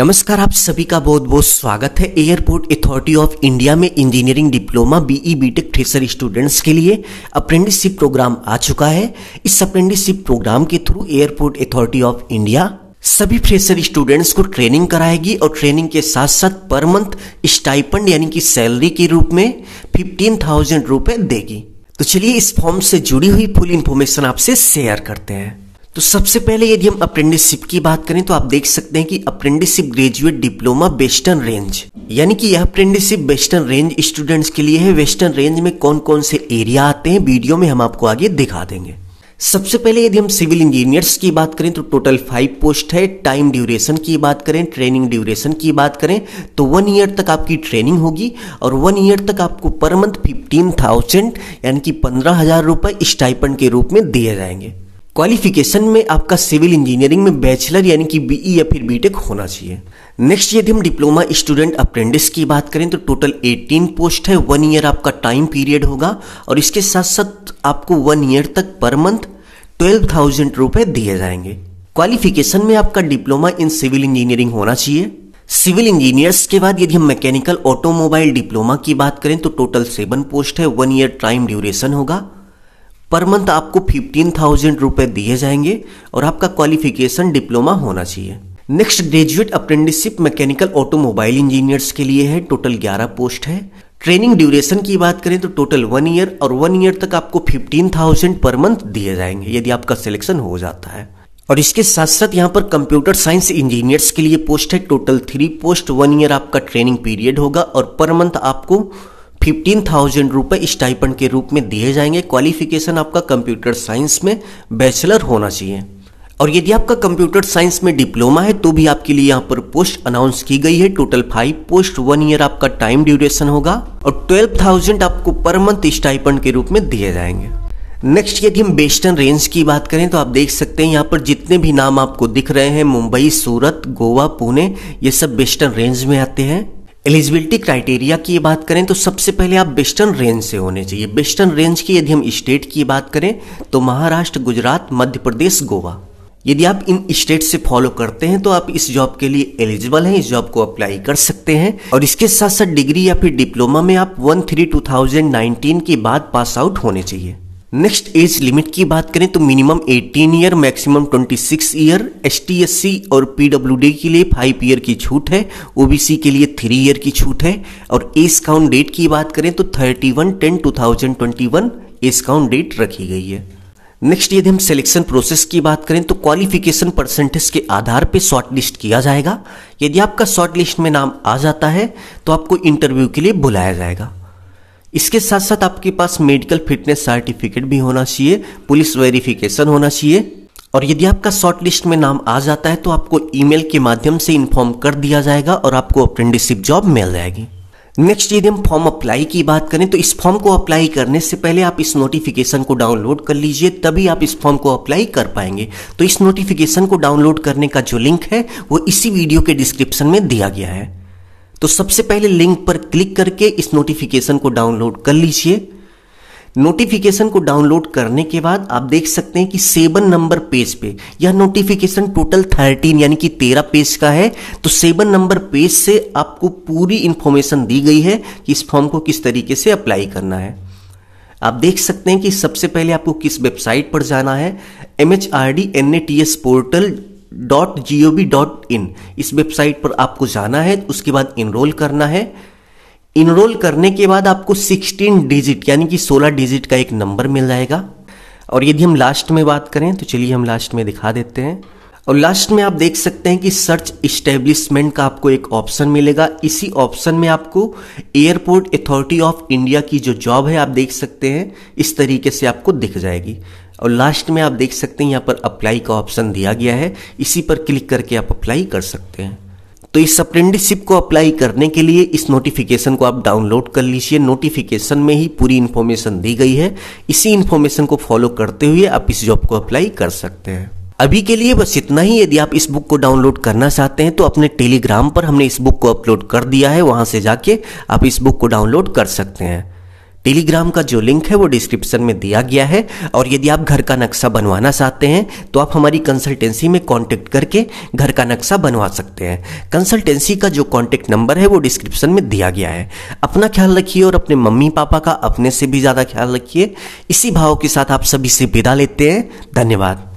नमस्कार आप सभी का बहुत बहुत स्वागत है एयरपोर्ट अथॉरिटी ऑफ इंडिया में engineering diploma BE B Tech fresher students के लिए अप्रेंटिसशिप प्रोग्राम आ चुका है इस अप्रेंटिसशिप प्रोग्राम के through airport authority of India सभी फ्रेशर स्टूडेंट्स को ट्रेनिंग कराएगी और ट्रेनिंग के साथ साथ पर मंथ स्टाइपंड यानी कि सैलरी के रूप में फिफ्टीन थाउजेंड रुपये देगी तो चलिए इस फॉर्म से जुड़ी हुई फुल इंफॉर्मेशन आपसे शेयर करते हैं तो सबसे पहले यदि हम अप्रेंटिसशिप की बात करें तो आप देख सकते हैं कि apprenticeship graduate diploma western range यानी कि यह अप्रेंटिसशिप वेस्टर्न रेंज स्टूडेंट्स के लिए है वेस्टर्न रेंज में कौन कौन से एरिया आते हैं वीडियो में हम आपको आगे दिखा देंगे सबसे पहले यदि हम सिविल इंजीनियर्स की बात करें तो टोटल फाइव पोस्ट है टाइम ड्यूरेशन की बात करें ट्रेनिंग ड्यूरेशन की बात करें तो वन ईयर तक आपकी ट्रेनिंग होगी और वन ईयर तक आपको पर मंथ फिफ्टीन थाउजेंड यानी कि पंद्रह हज़ार रुपये स्टाइपन के रूप में दिए जाएंगे क्वालिफिकेशन में आपका सिविल इंजीनियरिंग में बैचलर यानी कि बीई e या फिर बीटेक होना चाहिए नेक्स्ट यदि हम डिप्लोमा स्टूडेंट अप्रेंटिस की बात करें तो टोटल 18 पोस्ट है वन ईयर आपका टाइम पीरियड होगा और इसके साथ साथ आपको वन ईयर तक पर मंथ ट्वेल्व थाउजेंड रुपए दिए जाएंगे क्वालिफिकेशन में आपका डिप्लोमा इन सिविल इंजीनियरिंग होना चाहिए सिविल इंजीनियर्स के बाद यदि हम मैकेनिकल ऑटोमोबाइल डिप्लोमा की बात करें तो टोटल सेवन पोस्ट है वन ईयर टाइम ड्यूरेशन होगा पर मंथ आपको फिफ्टीन थाउजेंड रुपए दिए जाएंगे और आपका क्वालिफिकेशन डिप्लोमा होना चाहिए next graduate apprenticeship mechanical automobile engineers के लिए है टोटल ग्यारह पोस्ट है ट्रेनिंग ड्यूरेशन की बात करें तो टोटल वन ईयर और वन ईयर तक आपको फिफ्टीन थाउजेंड पर मंथ दिए जाएंगे यदि आपका सिलेक्शन हो जाता है और इसके साथ साथ यहाँ पर कंप्यूटर साइंस इंजीनियर्स के लिए पोस्ट है total three post one year आपका ट्रेनिंग पीरियड होगा और पर मंथ आपको फिफ्टीन थाउजेंड रुपए स्टाइपन के रूप में दिए जाएंगे क्वालिफिकेशन आपका कंप्यूटर साइंस में बैचलर होना चाहिए और यदि आपका कंप्यूटर साइंस में डिप्लोमा है तो भी आपके लिए यहाँ पर पोस्ट अनाउंस की गई है total five post one year आपका टाइम ड्यूरेशन होगा और ट्वेल्व थाउजेंड आपको पर मंथ स्टाइपन के रूप में दिए जाएंगे नेक्स्ट यदि हम वेस्टर्न रेंज की बात करें तो आप देख सकते हैं यहाँ पर जितने भी नाम आपको दिख रहे हैं मुंबई सूरत गोवा पुणे ये सब वेस्टर्न रेंज में आते हैं एलिजिबिलिटी क्राइटेरिया की बात करें तो सबसे पहले आप वेस्टर्न रेंज से होने चाहिए वेस्टर्न रेंज की यदि हम स्टेट की बात करें तो महाराष्ट्र गुजरात मध्य प्रदेश गोवा यदि आप इन स्टेट से फॉलो करते हैं तो आप इस जॉब के लिए एलिजिबल हैं इस जॉब को अप्लाई कर सकते हैं और इसके साथ साथ डिग्री या फिर डिप्लोमा में आप one three two thousand nineteen के बाद पास आउट होने चाहिए नेक्स्ट एज लिमिट की बात करें तो minimum 18 year maximum 26 year ST SC और पीडब्ल्यूडी के लिए फाइव ईयर की छूट है ओबीसी के लिए थ्री ईयर की छूट है और एज काउंट डेट की बात करें तो 31 one ten two thousand twenty one age count date रखी गई है नेक्स्ट यदि हम सिलेक्शन प्रोसेस की बात करें तो क्वालिफिकेशन परसेंटेज के आधार पर शॉर्ट लिस्ट किया जाएगा यदि आपका शॉर्ट लिस्ट में नाम आ जाता है तो आपको इंटरव्यू के लिए बुलाया जाएगा इसके साथ साथ आपके पास मेडिकल फिटनेस सर्टिफिकेट भी होना चाहिए पुलिस वेरिफिकेशन होना चाहिए और यदि आपका शॉर्ट लिस्ट में नाम आ जाता है तो आपको ईमेल के माध्यम से इन्फॉर्म कर दिया जाएगा और आपको अप्रेंटिसशिप जॉब मिल जाएगी नेक्स्ट यदि हम फॉर्म अप्लाई की बात करें तो इस फॉर्म को अप्लाई करने से पहले आप इस नोटिफिकेशन को डाउनलोड कर लीजिए तभी आप इस फॉर्म को अप्लाई कर पाएंगे तो इस नोटिफिकेशन को डाउनलोड करने का जो लिंक है वो इसी वीडियो के डिस्क्रिप्शन में दिया गया है तो सबसे पहले लिंक पर क्लिक करके इस नोटिफिकेशन को डाउनलोड कर लीजिए नोटिफिकेशन को डाउनलोड करने के बाद आप देख सकते हैं कि सेवन नंबर पेज पे यह नोटिफिकेशन टोटल थर्टीन यानी कि तेरह पेज का है तो सेवन नंबर पेज से आपको पूरी इंफॉर्मेशन दी गई है कि इस फॉर्म को किस तरीके से अप्लाई करना है आप देख सकते हैं कि सबसे पहले आपको किस वेबसाइट पर जाना है M H R D N A T S portal dot G O V dot in इस वेबसाइट पर आपको जाना है तो उसके बाद इनरोल करना है इनरोल करने के बाद आपको 16 डिजिट यानी कि 16 डिजिट का एक नंबर मिल जाएगा और यदि हम लास्ट में बात करें तो चलिए हम लास्ट में दिखा देते हैं और लास्ट में आप देख सकते हैं कि सर्च इस्टेब्लिशमेंट का आपको एक ऑप्शन मिलेगा इसी ऑप्शन में आपको एयरपोर्ट अथॉरिटी ऑफ इंडिया की जो जॉब है आप देख सकते हैं इस तरीके से आपको दिख जाएगी और लास्ट में आप देख सकते हैं यहाँ पर अप्लाई का ऑप्शन दिया गया है इसी पर क्लिक करके आप अप्लाई कर सकते हैं तो इस अप्रेंटिसशिप को अप्लाई करने के लिए इस नोटिफिकेशन को आप डाउनलोड कर लीजिए नोटिफिकेशन में ही पूरी इन्फॉर्मेशन दी गई है इसी इन्फॉर्मेशन को फॉलो करते हुए आप इस जॉब को अप्लाई कर सकते हैं अभी के लिए बस इतना ही यदि आप इस बुक को डाउनलोड करना चाहते हैं तो अपने टेलीग्राम पर हमने इस बुक को अपलोड कर दिया है वहाँ से जाके आप इस बुक को डाउनलोड कर सकते हैं टेलीग्राम का जो लिंक है वो डिस्क्रिप्शन में दिया गया है और यदि आप घर का नक्शा बनवाना चाहते हैं तो आप हमारी कंसल्टेंसी में कांटेक्ट करके घर का नक्शा बनवा सकते हैं कंसल्टेंसी का जो कांटेक्ट नंबर है वो डिस्क्रिप्शन में दिया गया है अपना ख्याल रखिए और अपने मम्मी पापा का अपने से भी ज़्यादा ख्याल रखिए इसी भाव के साथ आप सभी से विदा लेते हैं धन्यवाद